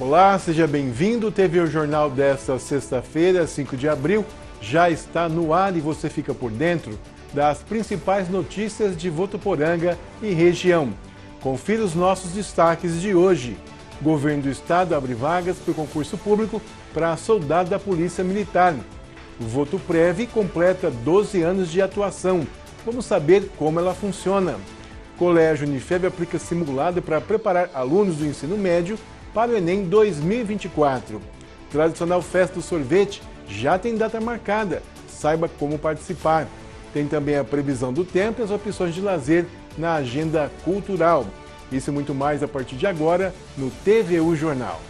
Olá, seja bem-vindo. O TV o Jornal desta sexta-feira, 5 de abril, já está no ar e você fica por dentro das principais notícias de Votuporanga e região. Confira os nossos destaques de hoje. Governo do Estado abre vagas para concurso público para soldado da Polícia Militar. O voto prévio completa 12 anos de atuação. Vamos saber como ela funciona. Colégio Unifeb aplica simulado para preparar alunos do ensino médio para o Enem 2024. Tradicional Festa do Sorvete já tem data marcada, saiba como participar. Tem também a previsão do tempo e as opções de lazer na agenda cultural. Isso e muito mais a partir de agora no TVU Jornal.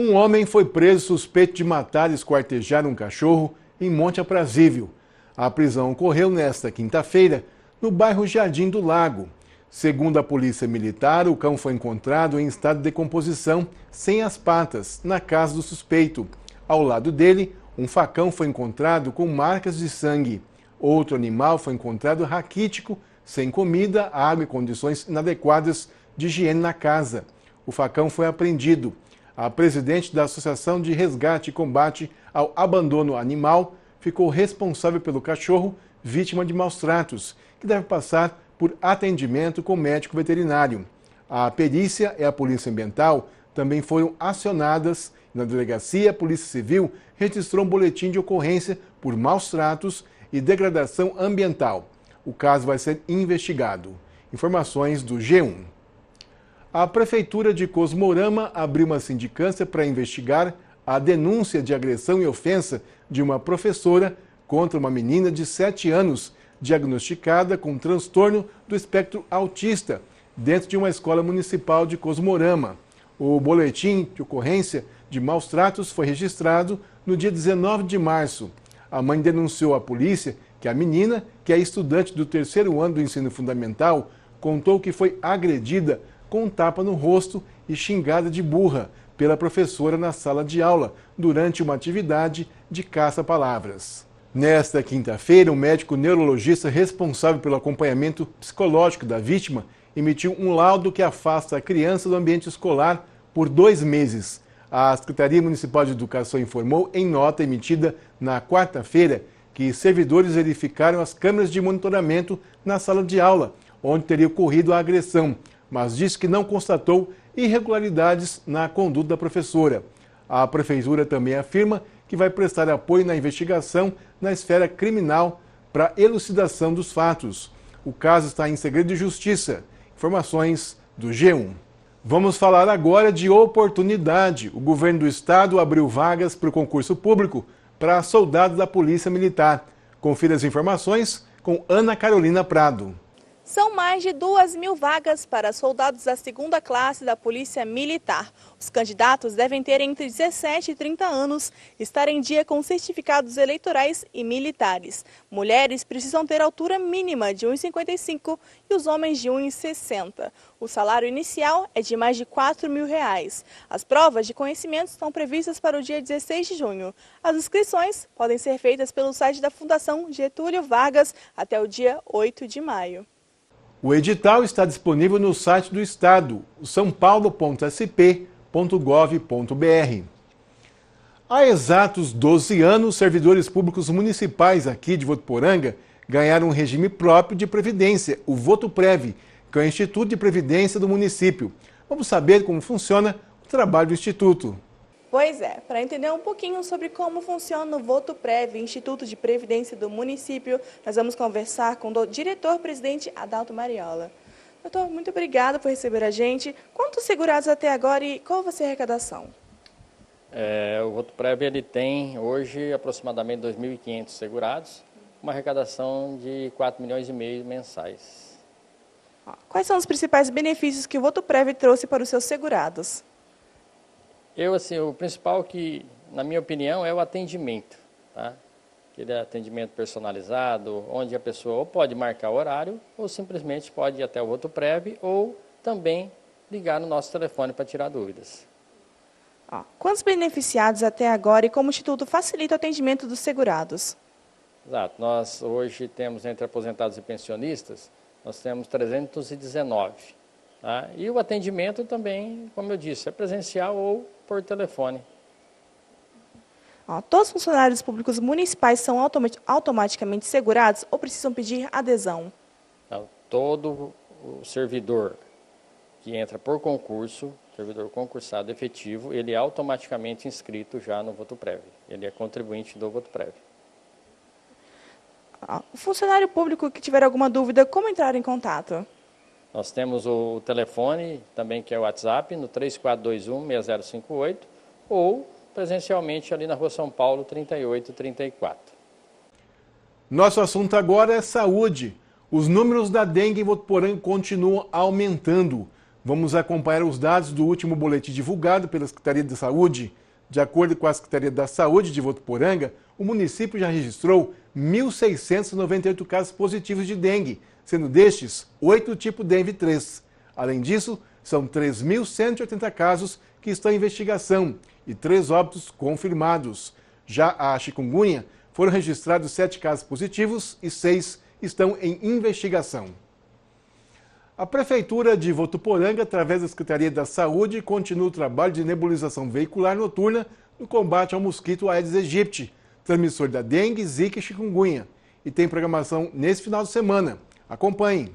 Um homem foi preso suspeito de matar e esquartejar um cachorro em Monte Aprazível. A prisão ocorreu nesta quinta-feira no bairro Jardim do Lago. Segundo a polícia militar, o cão foi encontrado em estado de decomposição, sem as patas, na casa do suspeito. Ao lado dele, um facão foi encontrado com marcas de sangue. Outro animal foi encontrado raquítico, sem comida, água e condições inadequadas de higiene na casa. O facão foi apreendido. A presidente da Associação de Resgate e Combate ao Abandono Animal ficou responsável pelo cachorro vítima de maus tratos, que deve passar por atendimento com médico veterinário. A perícia e a polícia ambiental também foram acionadas. Na delegacia, a Polícia Civil registrou um boletim de ocorrência por maus tratos e degradação ambiental. O caso vai ser investigado. Informações do G1 a Prefeitura de Cosmorama abriu uma sindicância para investigar a denúncia de agressão e ofensa de uma professora contra uma menina de 7 anos, diagnosticada com transtorno do espectro autista, dentro de uma escola municipal de Cosmorama. O boletim de ocorrência de maus tratos foi registrado no dia 19 de março. A mãe denunciou à polícia que a menina, que é estudante do terceiro ano do ensino fundamental, contou que foi agredida com um tapa no rosto e xingada de burra pela professora na sala de aula durante uma atividade de caça-palavras. Nesta quinta-feira, o um médico neurologista responsável pelo acompanhamento psicológico da vítima emitiu um laudo que afasta a criança do ambiente escolar por dois meses. A Secretaria Municipal de Educação informou, em nota emitida na quarta-feira, que servidores verificaram as câmeras de monitoramento na sala de aula, onde teria ocorrido a agressão, mas diz que não constatou irregularidades na conduta da professora. A prefeitura também afirma que vai prestar apoio na investigação na esfera criminal para elucidação dos fatos. O caso está em segredo de justiça. Informações do G1. Vamos falar agora de oportunidade. O governo do estado abriu vagas para o concurso público para soldados da Polícia Militar. Confira as informações com Ana Carolina Prado. São mais de 2 mil vagas para soldados da segunda classe da Polícia Militar. Os candidatos devem ter entre 17 e 30 anos, estar em dia com certificados eleitorais e militares. Mulheres precisam ter altura mínima de 1,55 e os homens de 1,60. O salário inicial é de mais de 4 mil reais. As provas de conhecimento estão previstas para o dia 16 de junho. As inscrições podem ser feitas pelo site da Fundação Getúlio Vargas até o dia 8 de maio. O edital está disponível no site do Estado, sãopaulo.sp.gov.br. Há exatos 12 anos, servidores públicos municipais aqui de Votuporanga ganharam um regime próprio de previdência, o Voto Prev, que é o Instituto de Previdência do município. Vamos saber como funciona o trabalho do Instituto. Pois é, para entender um pouquinho sobre como funciona o Voto Prévio, Instituto de Previdência do município, nós vamos conversar com o diretor-presidente Adalto Mariola. Doutor, muito obrigada por receber a gente. Quantos segurados até agora e qual vai ser a arrecadação? É, o Voto Prévio ele tem hoje aproximadamente 2.500 segurados, uma arrecadação de 4 milhões e meio mensais. Quais são os principais benefícios que o Voto Prévio trouxe para os seus segurados? Eu, assim, o principal que, na minha opinião, é o atendimento, tá? Aquele é atendimento personalizado, onde a pessoa ou pode marcar horário, ou simplesmente pode ir até o outro prévio, ou também ligar no nosso telefone para tirar dúvidas. Ó, quantos beneficiados até agora e como o Instituto facilita o atendimento dos segurados? Exato. Nós hoje temos, entre aposentados e pensionistas, nós temos 319. Tá? E o atendimento também, como eu disse, é presencial ou por telefone. Ó, todos os funcionários públicos municipais são automaticamente segurados ou precisam pedir adesão? Não, tá? todo o servidor que entra por concurso, servidor concursado efetivo, ele é automaticamente inscrito já no voto prévio. Ele é contribuinte do voto prévio. O funcionário público que tiver alguma dúvida, como entrar em contato? Nós temos o telefone também, que é o WhatsApp, no 3421-6058, ou presencialmente ali na Rua São Paulo, 3834. Nosso assunto agora é saúde. Os números da dengue em Votuporã continuam aumentando. Vamos acompanhar os dados do último boletim divulgado pela Secretaria de Saúde. De acordo com a Secretaria da Saúde de Votuporanga, o município já registrou 1.698 casos positivos de dengue, sendo destes oito tipo dengue 3 Além disso, são 3.180 casos que estão em investigação e três óbitos confirmados. Já a chikungunya, foram registrados sete casos positivos e seis estão em investigação. A Prefeitura de Votuporanga, através da Secretaria da Saúde, continua o trabalho de nebulização veicular noturna no combate ao mosquito Aedes aegypti, transmissor da dengue, zika e chikungunya, e tem programação nesse final de semana. Acompanhe.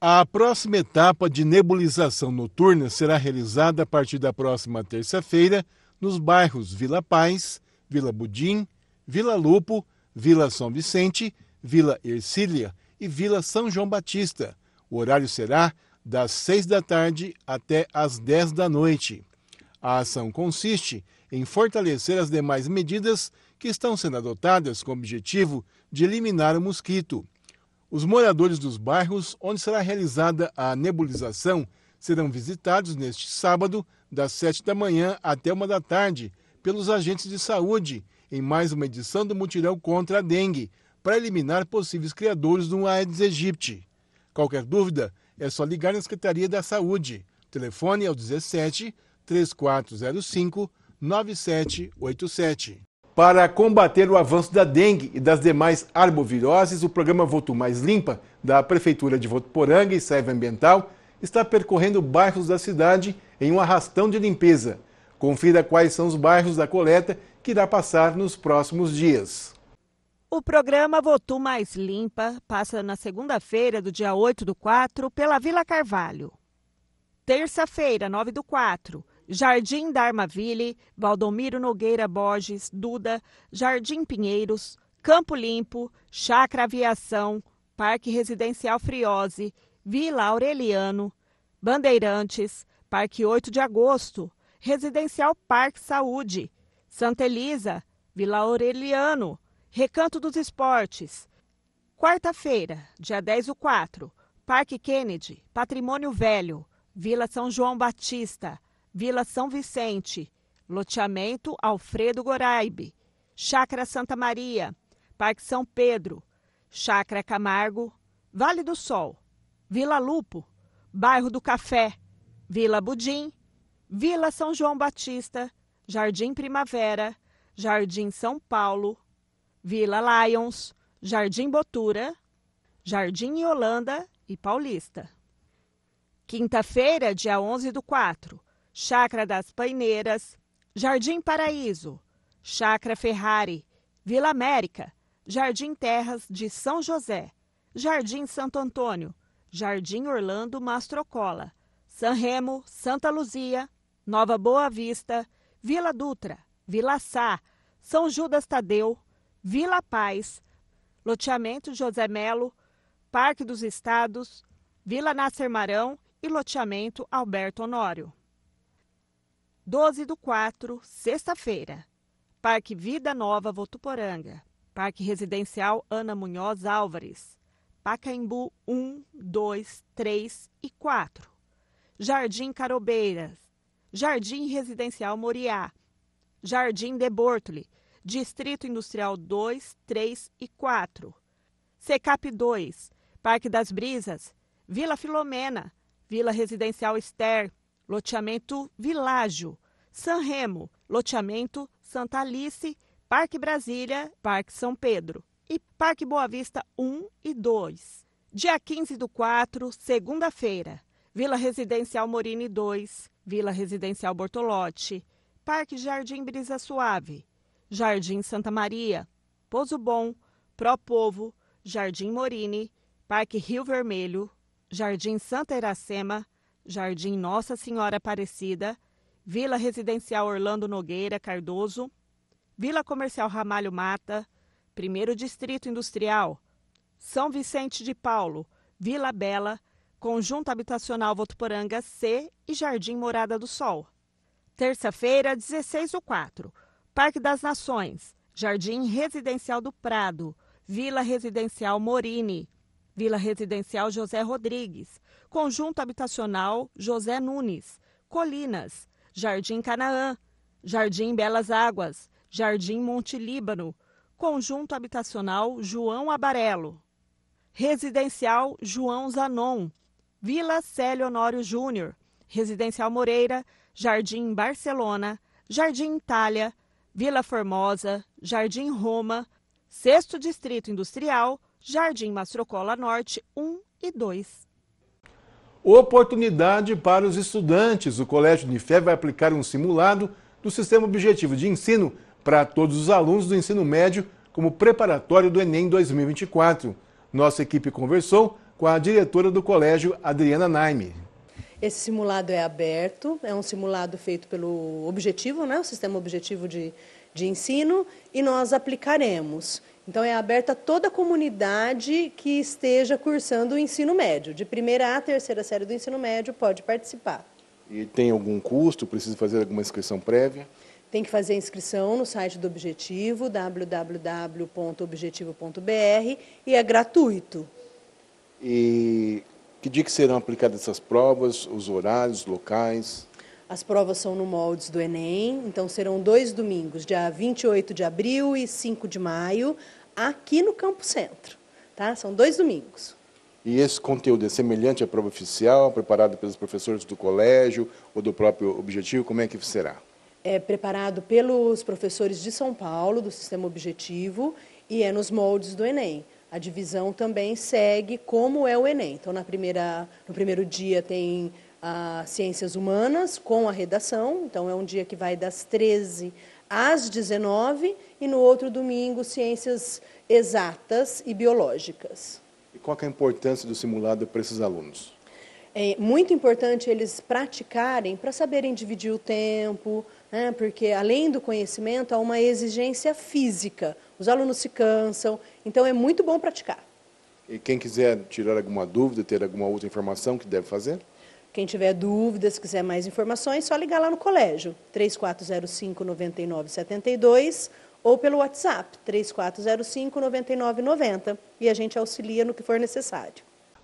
A próxima etapa de nebulização noturna será realizada a partir da próxima terça-feira nos bairros Vila Paz, Vila Budim, Vila Lupo, Vila São Vicente, Vila Ercília e Vila São João Batista. O horário será das 6 da tarde até as 10 da noite. A ação consiste em fortalecer as demais medidas que estão sendo adotadas com o objetivo de eliminar o mosquito os moradores dos bairros onde será realizada a nebulização serão visitados neste sábado, das 7 da manhã até 1 da tarde, pelos agentes de saúde, em mais uma edição do mutirão contra a dengue, para eliminar possíveis criadores do Aedes aegypti. Qualquer dúvida, é só ligar na Secretaria da Saúde. Telefone ao 17 3405 9787. Para combater o avanço da dengue e das demais arboviroses, o programa Voto Mais Limpa, da Prefeitura de Votuporanga e Serve Ambiental, está percorrendo bairros da cidade em um arrastão de limpeza. Confira quais são os bairros da coleta que irá passar nos próximos dias. O programa Votu Mais Limpa passa na segunda-feira do dia 8 do 4 pela Vila Carvalho. Terça-feira, 9 do 4, Jardim Darmaville, Valdomiro Nogueira Borges, Duda, Jardim Pinheiros, Campo Limpo, Chacra Aviação, Parque Residencial Friose, Vila Aureliano, Bandeirantes, Parque 8 de Agosto, Residencial Parque Saúde, Santa Elisa, Vila Aureliano, Recanto dos Esportes. Quarta-feira, dia 10 do 4, Parque Kennedy, Patrimônio Velho, Vila São João Batista, Vila São Vicente, Loteamento Alfredo Goraibe, Chácara Santa Maria, Parque São Pedro, Chácara Camargo, Vale do Sol, Vila Lupo, Bairro do Café, Vila Budim, Vila São João Batista, Jardim Primavera, Jardim São Paulo, Vila Lions, Jardim Botura, Jardim Yolanda e Paulista. Quinta-feira, dia 11 do 4, Chácara das Paineiras, Jardim Paraíso, Chácara Ferrari, Vila América, Jardim Terras de São José, Jardim Santo Antônio, Jardim Orlando Mastrocola, San Remo, Santa Luzia, Nova Boa Vista, Vila Dutra, Vila Sá, São Judas Tadeu, Vila Paz, Loteamento José Melo, Parque dos Estados, Vila Nasser Marão e Loteamento Alberto Honório. 12 do 4, sexta-feira. Parque Vida Nova Votuporanga. Parque Residencial Ana Munhoz Álvares. Pacaembu 1, 2, 3 e 4. Jardim Carobeiras. Jardim Residencial Moriá. Jardim de Bortoli. Distrito Industrial 2, 3 e 4. Secap 2. Parque das Brisas. Vila Filomena. Vila Residencial Esther loteamento Világio, San Remo, loteamento Santa Alice, Parque Brasília, Parque São Pedro e Parque Boa Vista 1 e 2. Dia 15 do 4, segunda-feira, Vila Residencial Morini 2, Vila Residencial Bortolotti, Parque Jardim Brisa Suave, Jardim Santa Maria, Pouso Bom, Pro Povo, Jardim Morini, Parque Rio Vermelho, Jardim Santa Iracema, Jardim Nossa Senhora Aparecida, Vila Residencial Orlando Nogueira Cardoso, Vila Comercial Ramalho Mata, Primeiro Distrito Industrial, São Vicente de Paulo, Vila Bela, Conjunto Habitacional Votuporanga C e Jardim Morada do Sol. Terça-feira, 16 do 4, Parque das Nações, Jardim Residencial do Prado, Vila Residencial Morini, Vila Residencial José Rodrigues, Conjunto Habitacional José Nunes, Colinas, Jardim Canaã, Jardim Belas Águas, Jardim Monte Líbano, Conjunto Habitacional João Abarelo, Residencial João Zanon, Vila Célio Honório Júnior, Residencial Moreira, Jardim Barcelona, Jardim Itália, Vila Formosa, Jardim Roma, Sexto Distrito Industrial, Jardim Mastrocola Norte 1 e 2. Oportunidade para os estudantes. O Colégio Fé vai aplicar um simulado do Sistema Objetivo de Ensino para todos os alunos do ensino médio como preparatório do Enem 2024. Nossa equipe conversou com a diretora do colégio, Adriana Naime. Esse simulado é aberto, é um simulado feito pelo Objetivo, né, o Sistema Objetivo de, de Ensino, e nós aplicaremos. Então, é aberta a toda a comunidade que esteja cursando o ensino médio. De primeira a terceira série do ensino médio pode participar. E tem algum custo? Precisa fazer alguma inscrição prévia? Tem que fazer a inscrição no site do Objetivo, www.objetivo.br, e é gratuito. E que dia que serão aplicadas essas provas, os horários, locais? As provas são no moldes do Enem, então serão dois domingos, dia 28 de abril e 5 de maio, aqui no Campo Centro. Tá? São dois domingos. E esse conteúdo é semelhante à prova oficial, preparado pelos professores do colégio ou do próprio objetivo? Como é que será? É preparado pelos professores de São Paulo, do Sistema Objetivo, e é nos moldes do Enem. A divisão também segue como é o Enem. Então, na primeira, no primeiro dia tem ah, ciências Humanas com a redação. Então, é um dia que vai das 13 às 19 e no outro domingo, Ciências Exatas e Biológicas. E qual é a importância do simulado para esses alunos? É muito importante eles praticarem para saberem dividir o tempo, né? porque além do conhecimento, há uma exigência física. Os alunos se cansam, então é muito bom praticar. E quem quiser tirar alguma dúvida, ter alguma outra informação, que deve fazer? Quem tiver dúvidas, quiser mais informações, é só ligar lá no colégio, 3405-9972 ou pelo WhatsApp, 3405-9990, e a gente auxilia no que for necessário.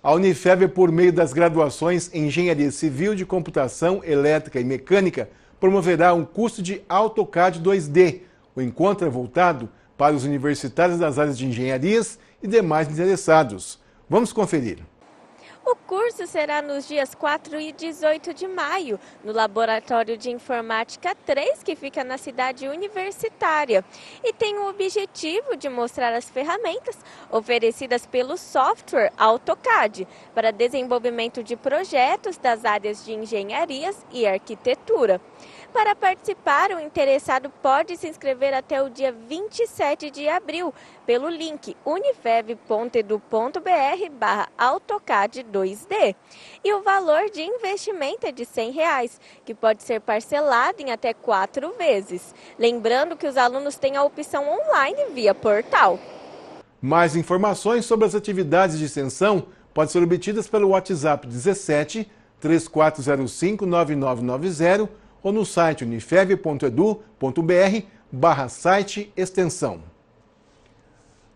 A Unifev, por meio das graduações em Engenharia Civil de Computação, Elétrica e Mecânica, promoverá um curso de AutoCAD 2D. O encontro é voltado para os universitários das áreas de engenharias e demais interessados. Vamos conferir. O curso será nos dias 4 e 18 de maio, no Laboratório de Informática 3, que fica na cidade universitária, e tem o objetivo de mostrar as ferramentas oferecidas pelo software AutoCAD para desenvolvimento de projetos das áreas de engenharias e arquitetura. Para participar, o interessado pode se inscrever até o dia 27 de abril pelo link unifev.edu.br barra AutoCAD 2D. E o valor de investimento é de R$ 100, reais, que pode ser parcelado em até quatro vezes. Lembrando que os alunos têm a opção online via portal. Mais informações sobre as atividades de extensão podem ser obtidas pelo WhatsApp 17 3405 9990 ou no site unifev.edu.br barra site extensão.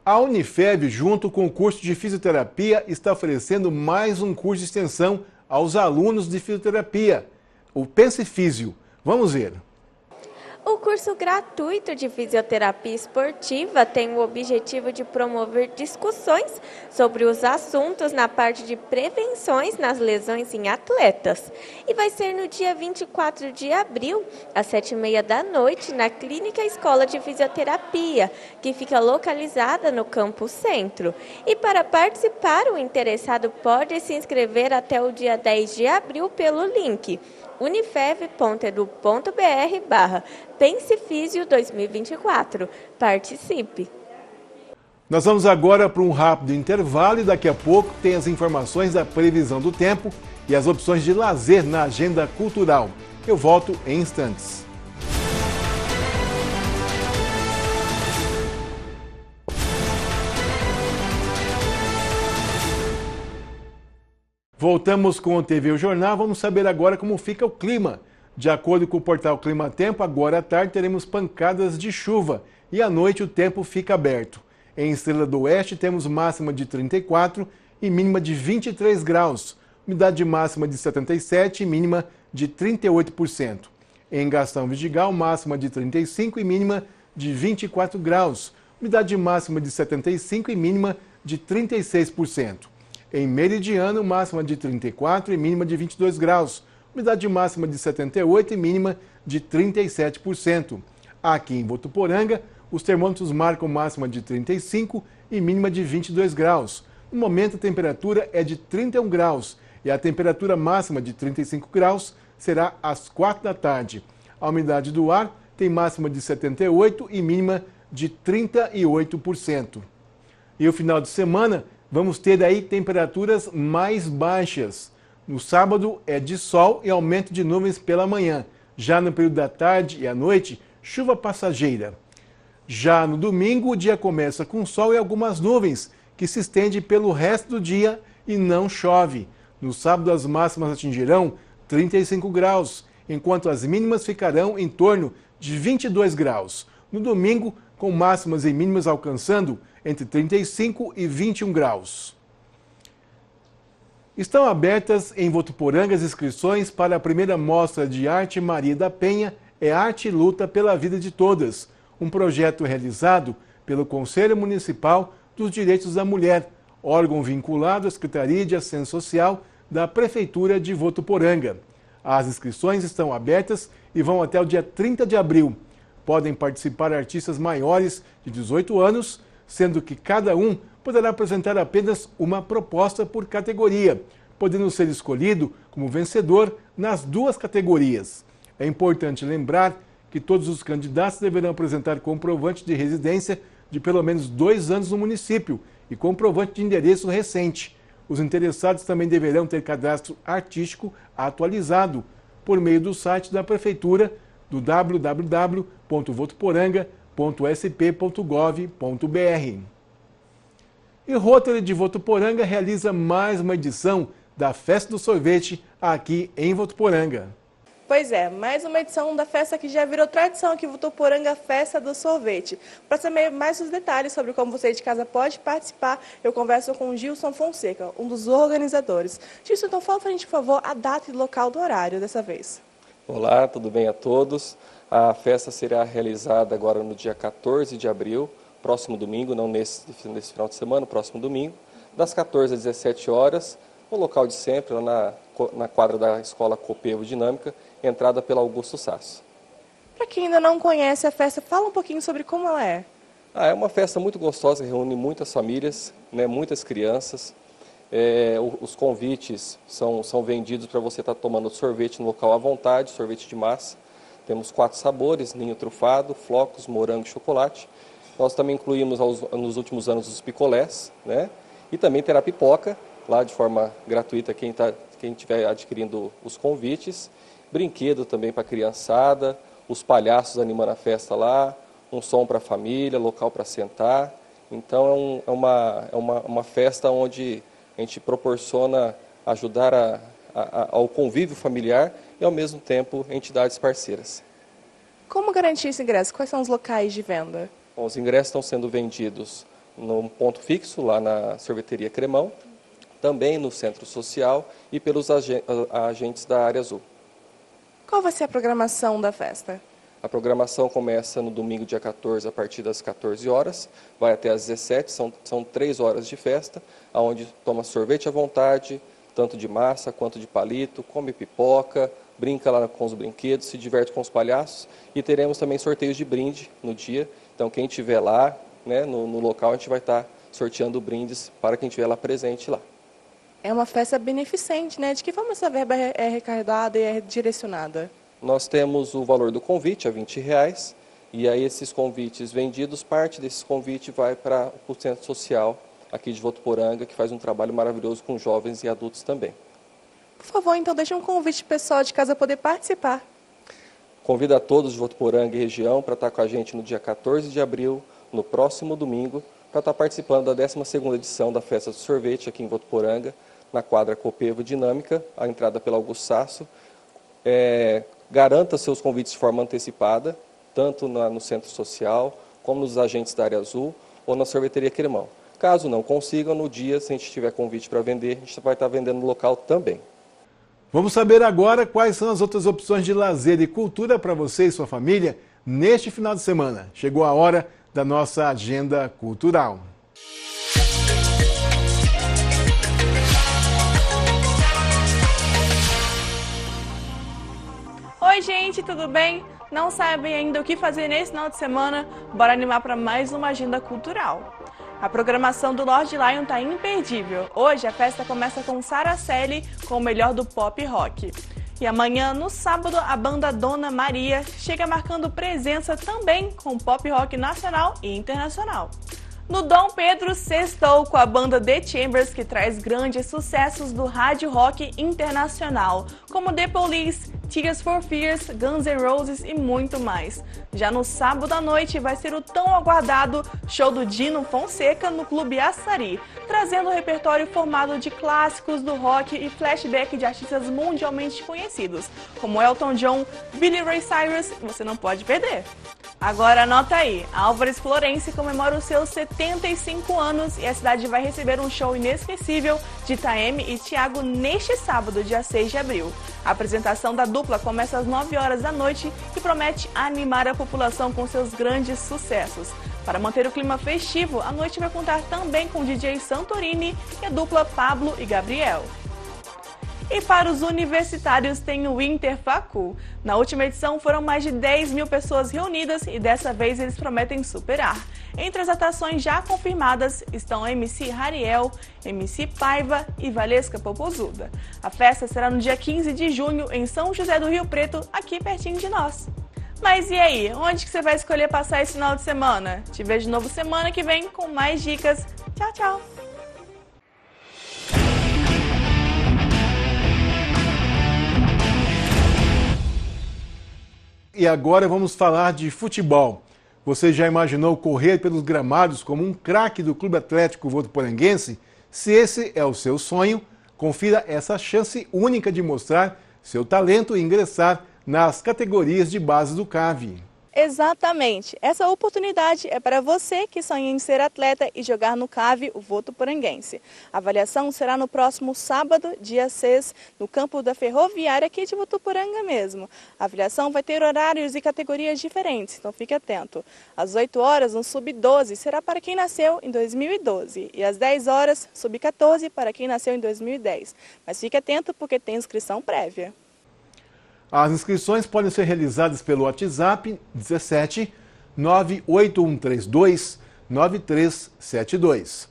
A Unifev, junto com o curso de fisioterapia, está oferecendo mais um curso de extensão aos alunos de fisioterapia, o Pense Físio. Vamos ver. O curso gratuito de fisioterapia esportiva tem o objetivo de promover discussões sobre os assuntos na parte de prevenções nas lesões em atletas. E vai ser no dia 24 de abril, às 7h30 da noite, na Clínica Escola de Fisioterapia, que fica localizada no Campo Centro. E para participar, o interessado pode se inscrever até o dia 10 de abril pelo link unifev.edu.br barra Pensifísio 2024. Participe! Nós vamos agora para um rápido intervalo e daqui a pouco tem as informações da previsão do tempo e as opções de lazer na agenda cultural. Eu volto em instantes. Voltamos com o TV o Jornal. Vamos saber agora como fica o clima. De acordo com o portal Clima Tempo, agora à tarde teremos pancadas de chuva e à noite o tempo fica aberto. Em Estrela do Oeste temos máxima de 34 e mínima de 23 graus, umidade máxima de 77 e mínima de 38%. Em Gastão Vidigal, máxima de 35 e mínima de 24 graus, umidade máxima de 75 e mínima de 36%. Em Meridiano, máxima de 34 e mínima de 22 graus. Umidade máxima de 78 e mínima de 37%. Aqui em Votuporanga, os termômetros marcam máxima de 35 e mínima de 22 graus. No momento, a temperatura é de 31 graus e a temperatura máxima de 35 graus será às 4 da tarde. A umidade do ar tem máxima de 78 e mínima de 38%. E o final de semana vamos ter aí temperaturas mais baixas. No sábado é de sol e aumento de nuvens pela manhã. Já no período da tarde e à noite, chuva passageira. Já no domingo, o dia começa com sol e algumas nuvens, que se estende pelo resto do dia e não chove. No sábado, as máximas atingirão 35 graus, enquanto as mínimas ficarão em torno de 22 graus. No domingo, com máximas e mínimas alcançando entre 35 e 21 graus. Estão abertas em Votuporanga as inscrições para a primeira mostra de arte Maria da Penha é Arte e Luta pela Vida de Todas, um projeto realizado pelo Conselho Municipal dos Direitos da Mulher, órgão vinculado à Secretaria de Ascensão Social da Prefeitura de Votuporanga. As inscrições estão abertas e vão até o dia 30 de abril. Podem participar artistas maiores de 18 anos sendo que cada um poderá apresentar apenas uma proposta por categoria, podendo ser escolhido como vencedor nas duas categorias. É importante lembrar que todos os candidatos deverão apresentar comprovante de residência de pelo menos dois anos no município e comprovante de endereço recente. Os interessados também deverão ter cadastro artístico atualizado por meio do site da Prefeitura do www.votoporanga.com www.sp.gov.br. E Rotary de Votuporanga realiza mais uma edição da Festa do Sorvete aqui em Votuporanga. Pois é, mais uma edição da festa que já virou tradição aqui em Votuporanga, Festa do Sorvete. Para saber mais os detalhes sobre como você de casa pode participar, eu converso com o Gilson Fonseca, um dos organizadores. Gilson, então fala para a gente, por favor, a data e local do horário dessa vez. Olá, tudo bem a todos? A festa será realizada agora no dia 14 de abril, próximo domingo, não nesse, nesse final de semana, próximo domingo, das 14 às 17 horas, no local de sempre, lá na, na quadra da Escola Copevo Dinâmica, entrada pela Augusto Sasso. Para quem ainda não conhece a festa, fala um pouquinho sobre como ela é. Ah, é uma festa muito gostosa, reúne muitas famílias, né, muitas crianças. É, os convites são, são vendidos para você estar tá tomando sorvete no local à vontade, sorvete de massa. Temos quatro sabores, ninho trufado, flocos, morango e chocolate. Nós também incluímos aos, nos últimos anos os picolés, né? E também terá pipoca, lá de forma gratuita, quem, tá, quem tiver adquirindo os convites. Brinquedo também para a criançada, os palhaços animando a festa lá, um som para a família, local para sentar. Então é, um, é, uma, é uma, uma festa onde a gente proporciona ajudar a, a, a, ao convívio familiar e, ao mesmo tempo, entidades parceiras. Como garantir esse ingresso? Quais são os locais de venda? Bom, os ingressos estão sendo vendidos num ponto fixo, lá na sorveteria Cremão, também no centro social e pelos agentes da área azul. Qual vai ser a programação da festa? A programação começa no domingo, dia 14, a partir das 14 horas, vai até às 17, são, são três horas de festa, onde toma sorvete à vontade, tanto de massa quanto de palito, come pipoca, brinca lá com os brinquedos, se diverte com os palhaços e teremos também sorteios de brinde no dia. Então quem estiver lá, né, no, no local, a gente vai estar tá sorteando brindes para quem estiver lá presente lá. É uma festa beneficente, né? De que forma essa verba é, é arrecadada e é direcionada? Nós temos o valor do convite, a 20 reais, e aí esses convites vendidos, parte desse convite vai para o Centro Social aqui de Votuporanga, que faz um trabalho maravilhoso com jovens e adultos também. Por favor, então, deixe um convite pessoal de casa poder participar. Convido a todos de Votuporanga e região para estar tá com a gente no dia 14 de abril, no próximo domingo, para estar tá participando da 12ª edição da Festa do Sorvete aqui em Votuporanga, na quadra Copevo Dinâmica, a entrada pelo Augusto Sasso. É, garanta seus convites de forma antecipada, tanto na, no Centro Social, como nos agentes da área azul ou na sorveteria Queremão. Caso não consigam, no dia, se a gente tiver convite para vender, a gente vai estar tá vendendo no local também. Vamos saber agora quais são as outras opções de lazer e cultura para você e sua família neste final de semana. Chegou a hora da nossa agenda cultural. Oi, gente, tudo bem? Não sabem ainda o que fazer nesse final de semana? Bora animar para mais uma agenda cultural. A programação do Lord Lion tá imperdível. Hoje a festa começa com Sarah Selle com o melhor do pop rock. E amanhã, no sábado, a banda Dona Maria chega marcando presença também com pop rock nacional e internacional. No Dom Pedro, sextou com a banda The Chambers, que traz grandes sucessos do rádio rock internacional, como The Police, Tears for Fears, Guns N' Roses e muito mais. Já no sábado à noite vai ser o tão aguardado show do Dino Fonseca no Clube Açari, trazendo um repertório formado de clássicos do rock e flashback de artistas mundialmente conhecidos, como Elton John, Billy Ray Cyrus, você não pode perder. Agora anota aí, Álvares Florence comemora os seus 75 anos e a cidade vai receber um show inesquecível de Taeme e Thiago neste sábado, dia 6 de abril. A apresentação da dupla começa às 9 horas da noite e promete animar a população com seus grandes sucessos. Para manter o clima festivo, a noite vai contar também com o DJ Santorini e a dupla Pablo e Gabriel. E para os universitários tem o Interfacu. Na última edição foram mais de 10 mil pessoas reunidas e dessa vez eles prometem superar. Entre as atrações já confirmadas estão MC Rariel, MC Paiva e Valesca Popozuda. A festa será no dia 15 de junho em São José do Rio Preto, aqui pertinho de nós. Mas e aí, onde que você vai escolher passar esse final de semana? Te vejo de novo semana que vem com mais dicas. Tchau, tchau! E agora vamos falar de futebol. Você já imaginou correr pelos gramados como um craque do Clube Atlético Votoporanguense? Se esse é o seu sonho, confira essa chance única de mostrar seu talento e ingressar nas categorias de base do Cavi. Exatamente. Essa oportunidade é para você que sonha em ser atleta e jogar no CAVE o voto poranguense. A avaliação será no próximo sábado, dia 6, no campo da Ferroviária aqui de Votuporanga mesmo. A avaliação vai ter horários e categorias diferentes, então fique atento. Às 8 horas, um sub-12 será para quem nasceu em 2012 e às 10 horas, sub-14 para quem nasceu em 2010. Mas fique atento porque tem inscrição prévia. As inscrições podem ser realizadas pelo WhatsApp 17 98132 9372.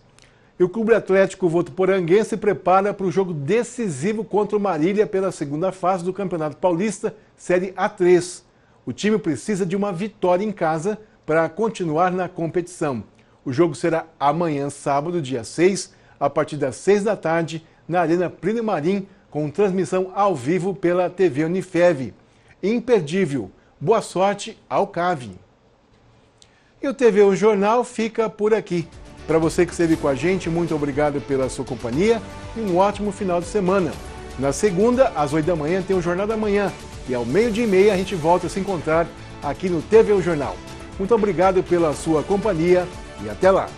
E o Clube Atlético Votuporanguense se prepara para o jogo decisivo contra o Marília pela segunda fase do Campeonato Paulista, Série A3. O time precisa de uma vitória em casa para continuar na competição. O jogo será amanhã, sábado, dia 6, a partir das 6 da tarde, na Arena Plínio Marim, com transmissão ao vivo pela TV Unifev. Imperdível. Boa sorte ao CAVE. E o TV O Jornal fica por aqui. Para você que esteve com a gente, muito obrigado pela sua companhia e um ótimo final de semana. Na segunda, às 8 da manhã, tem o Jornal da Manhã. E ao meio-dia e meia a gente volta a se encontrar aqui no TV O Jornal. Muito obrigado pela sua companhia e até lá!